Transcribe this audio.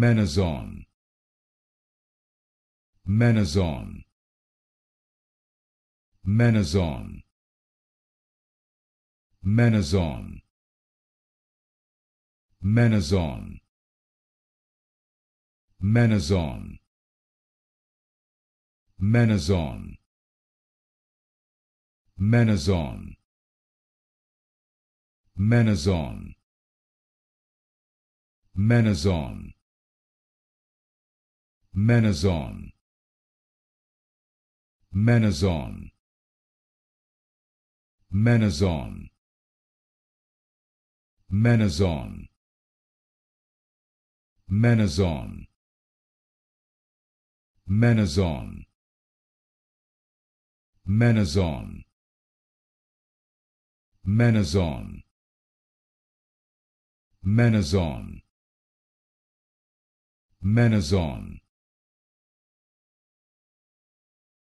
Menazon Menazon Menazon Menazon Menazon Menazon Menazon Menazon Menazon Menazon Menazon Menazon Menazon Menazon Menazon Menazon Menazon Menazon Menazon Menazon